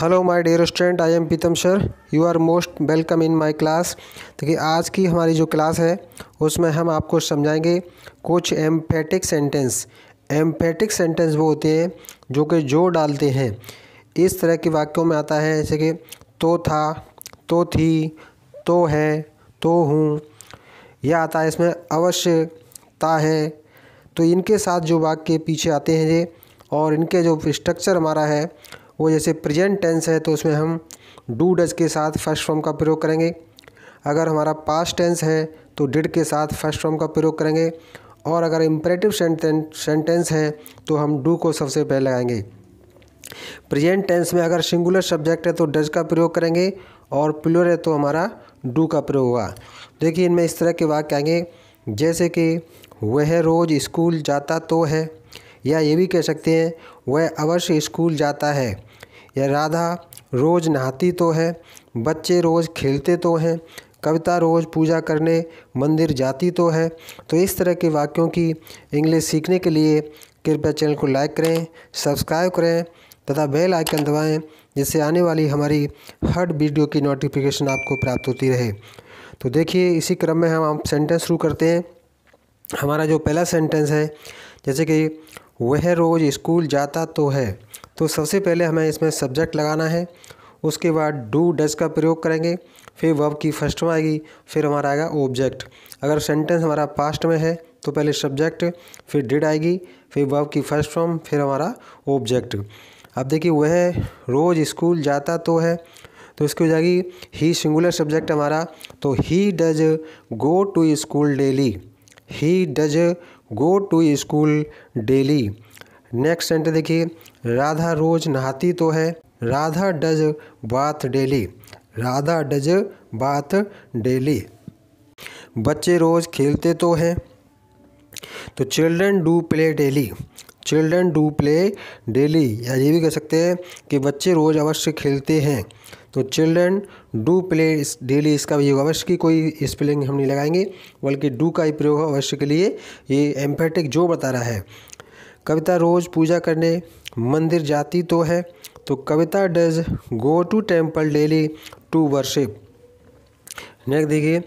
hello my dear student I am Pitam sir you are most welcome in my class देखिए आज की हमारी जो क्लास है उसमें हम आपको समझाएंगे कुछ एम्फेटिक सेंटेंस एम्फेटिक सेंटेंस वो होते हैं जो कि जो डालते हैं इस तरह के वाक्यों में आता है जैसे कि तो था तो थी तो है तो हूँ यह आता है इसमें अवश्य ता है तो इनके साथ जो वाक्य पीछे आते हैं ये और इनके जो स्ट्रक्चर हमारा है वो जैसे प्रेजेंट टेंस है तो उसमें हम डू डज के साथ फर्स्ट फॉर्म का प्रयोग करेंगे अगर हमारा पास्ट टेंस है तो डिड के साथ फर्स्ट फॉर्म का प्रयोग करेंगे और अगर इम्परेटिव सेंटेंस है तो हम डू को सबसे पहले लगाएंगे प्रेजेंट टेंस में अगर सिंगुलर सब्जेक्ट है तो डज का प्रयोग करेंगे और प्लोर है तो हमारा डू का प्रयोग होगा देखिए इनमें इस तरह के वाक्य आएंगे जैसे कि वह रोज़ स्कूल जाता तो है या ये भी कह सकते हैं वह अवश्य स्कूल जाता है यह राधा रोज़ नहाती तो है बच्चे रोज़ खेलते तो हैं कविता रोज़ पूजा करने मंदिर जाती तो है तो इस तरह के वाक्यों की इंग्लिश सीखने के लिए कृपया चैनल को लाइक करें सब्सक्राइब करें तथा बेल आइकन दबाएं जिससे आने वाली हमारी हर वीडियो की नोटिफिकेशन आपको प्राप्त होती रहे तो देखिए इसी क्रम में हम आप सेंटेंस शुरू करते हैं हमारा जो पहला सेंटेंस है जैसे कि वह रोज़ स्कूल जाता तो है तो सबसे पहले हमें इसमें सब्जेक्ट लगाना है उसके बाद डू डज का प्रयोग करेंगे फिर वब की फर्स्ट में आएगी फिर हमारा आएगा ऑब्जेक्ट अगर सेंटेंस हमारा पास्ट में है तो पहले सब्जेक्ट फिर डिड आएगी फिर वब की फर्स्ट फॉर्म फिर हमारा ऑब्जेक्ट अब देखिए वह रोज़ स्कूल जाता तो है तो इसकी हो जाएगी ही सिंगुलर सब्जेक्ट हमारा तो he does go to school daily he does go to school daily next sentence देखिए राधा रोज नहाती तो है Radha does bath daily Radha does bath daily बच्चे रोज़ खेलते तो हैं तो children do play daily children do play daily या ये भी कह सकते हैं कि बच्चे रोज़ अवश्य खेलते हैं तो चिल्ड्रेन डू प्ले डेली इसका भी होगा अवश्य की कोई स्पेलिंग हम नहीं लगाएंगे बल्कि डू का ही प्रयोग अवश्य के लिए ये एम्फेटिक जो बता रहा है कविता रोज़ पूजा करने मंदिर जाती तो है तो Kavita does go to temple daily to worship next देखिए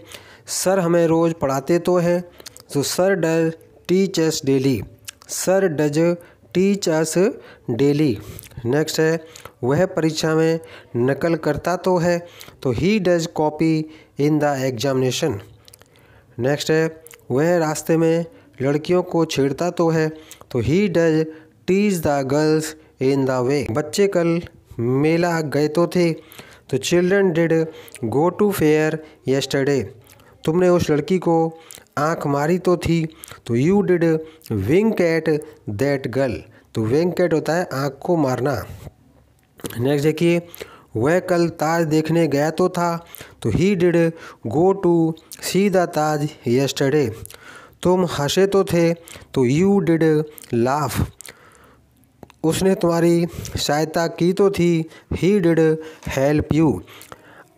सर हमें रोज़ पढ़ाते तो हैं तो sir does teachers daily sir does teachers daily next है वह परीक्षा में नकल करता तो है तो he does copy in the examination next है वह रास्ते में लड़कियों को छेड़ता तो है तो he does tease the girls in the way बच्चे कल मेला गए तो थे तो children did go to fair yesterday तुमने उस लड़की को आंख मारी तो थी तो you did wink at that girl तो वेंकट होता है आँख को मारना नेक्स्ट देखिए वह कल ताज देखने गया तो था तो he did go to see the Taj yesterday तुम हंसे तो थे तो यू डिड लाफ उसने तुम्हारी सहायता की तो थी ही डिड हेल्प यू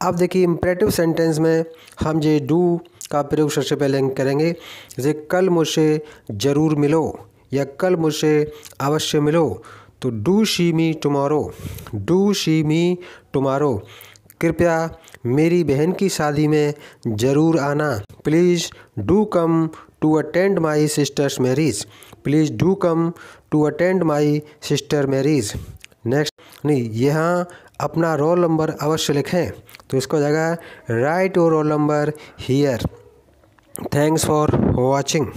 अब देखिए इम्परेटिव सेंटेंस में हम ये डू का प्रयोग सबसे पहले करेंगे जैसे कल मुझसे ज़रूर मिलो या कल मुझसे अवश्य मिलो तो do see me tomorrow do see me tomorrow कृपया मेरी बहन की शादी में ज़रूर आना please do come to attend my sister's marriage please do come to attend my sister marriage next नहीं यहाँ अपना रोल नंबर अवश्य लिखें तो इसको जगह write your roll number here thanks for watching